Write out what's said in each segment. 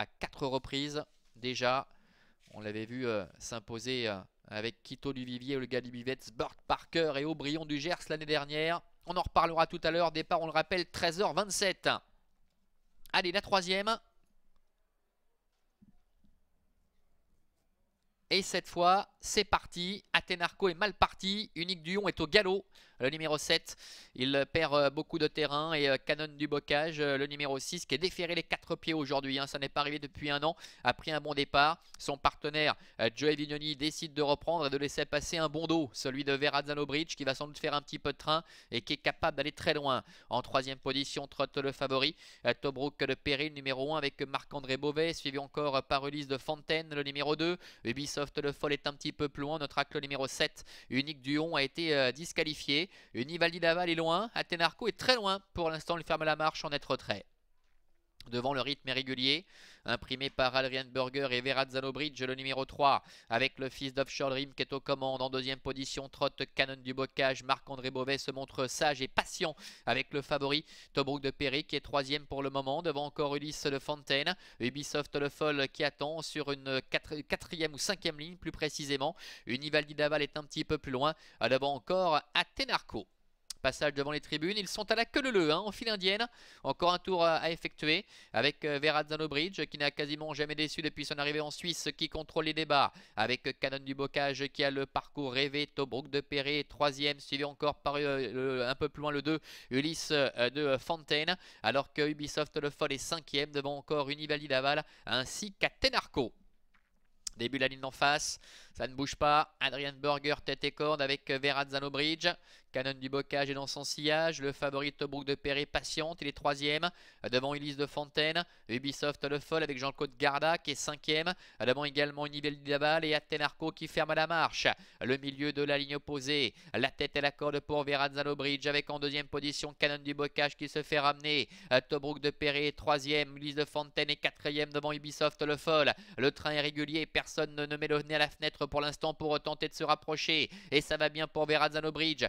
à quatre reprises déjà. On l'avait vu euh, s'imposer euh, avec Quito du Vivier, Olga Libivets, Burt Parker et Aubryon du Gers l'année dernière. On en reparlera tout à l'heure. Départ, on le rappelle, 13h27. Allez, la troisième. Et cette fois, c'est parti. Athénarco est mal parti. Unique Dion est au galop. Euh, le numéro 7, il perd euh, beaucoup de terrain et euh, canonne du bocage, le numéro 6 qui est déféré les quatre pieds aujourd'hui, hein, ça n'est pas arrivé depuis un an, a pris un bon départ, son partenaire Joey Vignoni décide de reprendre et de laisser passer un bon dos, celui de Verrazzano Bridge qui va sans doute faire un petit peu de train et qui est capable d'aller très loin. En troisième position, trotte le favori, Tobruk de Perry, numéro 1 avec Marc-André Beauvais, suivi encore par Ulysse de Fontaine, le numéro 2, Ubisoft le fol est un petit peu plus loin, notre acte le numéro 7, unique du Hon a été disqualifié, une d'Aval est loin. Atenarco est très loin. Pour l'instant, il ferme la marche en net retrait. Devant le rythme régulier, imprimé par Adrian Burger et Vera Zanobridge, le numéro 3, avec le fils d'Offshore Dream qui est aux commandes. En deuxième position, Trotte Canon du Bocage. Marc-André Beauvais se montre sage et patient avec le favori Tobruk de Perry qui est troisième pour le moment. Devant encore Ulysse de Fontaine, Ubisoft le Foll qui attend sur une quatrième ou cinquième ligne plus précisément. Univaldi Daval est un petit peu plus loin. Devant encore Atenarco. Passage devant les tribunes. Ils sont à la queue leu hein, en file indienne. Encore un tour à effectuer avec euh, Verrazzano Bridge qui n'a quasiment jamais déçu depuis son arrivée en Suisse qui contrôle les débats. Avec euh, Canon du Bocage qui a le parcours rêvé. Tobruk de Perret, troisième, suivi encore par euh, un peu plus loin le 2, Ulysse de Fontaine. Alors que Ubisoft Le Foll est cinquième devant encore Univali Laval ainsi qu'Atenarco. Début de la ligne d'en face, ça ne bouge pas. Adrian Burger tête et corde avec Verrazzano Bridge Canon du Bocage est dans son sillage. Le favori Tobruk de Perret patiente. Il est troisième. Devant Ulysse de Fontaine. Ubisoft le folle avec Jean-Claude Garda qui est cinquième. Devant également du Daval et Atenarco qui ferme la marche. Le milieu de la ligne opposée. La tête et la corde pour Veranzano Bridge avec en deuxième position Canon du Bocage qui se fait ramener. Tobruk de Perret est troisième. Ulysse de Fontaine est quatrième devant Ubisoft le folle. Le train est régulier. Personne ne met le nez à la fenêtre pour l'instant pour tenter de se rapprocher. Et ça va bien pour Veranzano Bridge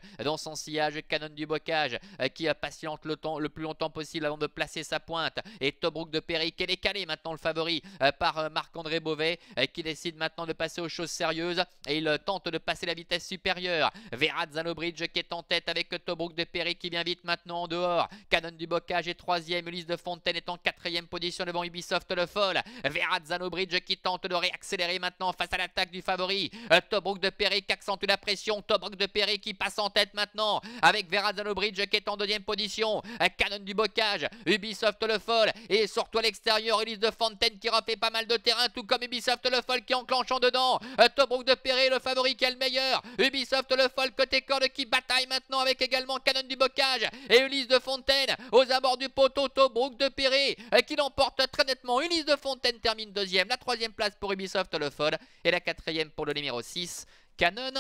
dans sillage. Canon du bocage euh, qui euh, patiente le, temps, le plus longtemps possible avant de placer sa pointe. Et Tobruk de Perry qui est décalé maintenant le favori euh, par Marc-André Beauvais qui décide maintenant de passer aux choses sérieuses et il tente de passer la vitesse supérieure. Verrat Zanobridge qui est en tête avec Tobruk de Perry qui vient vite maintenant en dehors. Canon du bocage est troisième. Ulysse de Fontaine est en quatrième position devant Ubisoft le Fol. Verrat Zanobridge qui tente de réaccélérer maintenant face à l'attaque du favori. Tobruk de Perry qui accentue la pression. Tobruk de Perry qui passe en tête maintenant maintenant avec Verazano Bridge qui est en deuxième position. Canon du bocage, Ubisoft le folle et surtout à l'extérieur Ulysse de Fontaine qui refait pas mal de terrain tout comme Ubisoft le folle qui enclenche en dedans. Euh, Tobruk de Perret le favori qui est le meilleur. Ubisoft le folle côté corde qui bataille maintenant avec également Canon du bocage et Ulysse de Fontaine aux abords du poteau Tobruk de Perret euh, qui l'emporte très nettement. Ulysse de Fontaine termine deuxième, la troisième place pour Ubisoft le folle et la quatrième pour le numéro 6 Canon